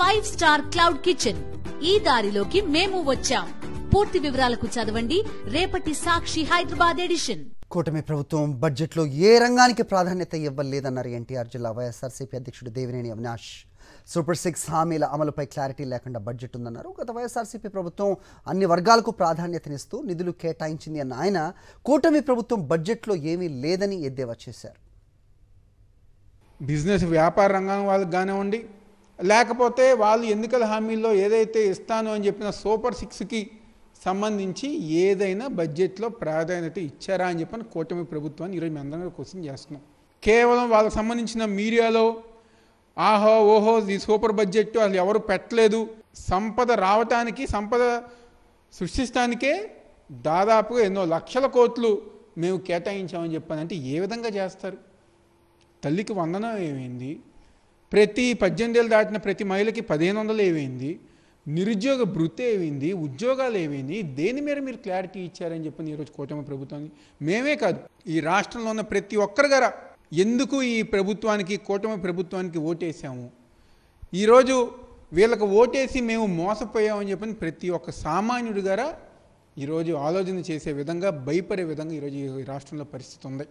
five star cloud kitchen ఈ దారిలోకి మేము వచ్చాం పూర్తి వివరాలకు చదవండి రేపటి సాక్షి హైదరాబాద్ ఎడిషన్ కూటమి ప్రభుత్వం బడ్జెట్లో ఏ రంగానికి ప్రాధాన్యత ఇవ్వలేదన్నారు ఎన్టీఆర్ జిల్లా వైఎస్ఆర్సీపీ అధ్యక్షుడు దేవినేని అవినాష్ సూపర్ సిక్స్ హామీల అమలుపై క్లారిటీ లేకుండా బడ్జెట్ ఉందన్నారు గత వైఎస్ఆర్సీపీ ప్రభుత్వం అన్ని వర్గాలకు ప్రాధాన్యతనిస్తూ నిధులు కేటాయించింది అన్న ఆయన కూటమి ప్రభుత్వం బడ్జెట్లో ఏమీ లేదని ఎద్దేవా చేశారు బిజినెస్ వ్యాపార రంగం వాళ్ళకి కానివ్వండి లేకపోతే వాళ్ళు ఎన్నికల హామీల్లో ఏదైతే ఇస్తాను అని చెప్పిన సూపర్ సిక్స్కి సంబంధించి ఏదైనా బడ్జెట్లో ప్రాధాన్యత ఇచ్చారా అని చెప్పని కూటమి ప్రభుత్వాన్ని ఈరోజు మేము అందరం క్వశ్చన్ చేస్తున్నాం కేవలం వాళ్ళకి సంబంధించిన మీడియాలో ఆహో ఓహో ఈ సూపర్ బడ్జెట్ అసలు ఎవరు పెట్టలేదు సంపద రావటానికి సంపద సృష్టించడానికే దాదాపుగా ఎన్నో లక్షల కోట్లు మేము కేటాయించామని చెప్పానంటే ఏ విధంగా చేస్తారు తల్లికి వందనం ఏమైంది ప్రతి పద్దెనిమిది ఏళ్ళు దాటిన ప్రతి మహిళకి పదిహేను వందలు ఏమైంది నిరుద్యోగ భృతి ఏమైంది ఉద్యోగాలు ఏమైంది దేని మీద మీరు క్లారిటీ ఇచ్చారని చెప్పి ఈరోజు కూటమి ప్రభుత్వానికి మేమే కాదు ఈ రాష్ట్రంలో ఉన్న ప్రతి ఒక్కరు గారా ఎందుకు ఈ ప్రభుత్వానికి కూటమి ప్రభుత్వానికి ఓటేసాము ఈరోజు వీళ్ళకి ఓటేసి మేము మోసపోయామని చెప్పని ప్రతి ఒక్క సామాన్యుడు గారా ఈరోజు ఆలోచన చేసే విధంగా భయపడే విధంగా ఈరోజు ఈ రాష్ట్రంలో పరిస్థితి ఉంది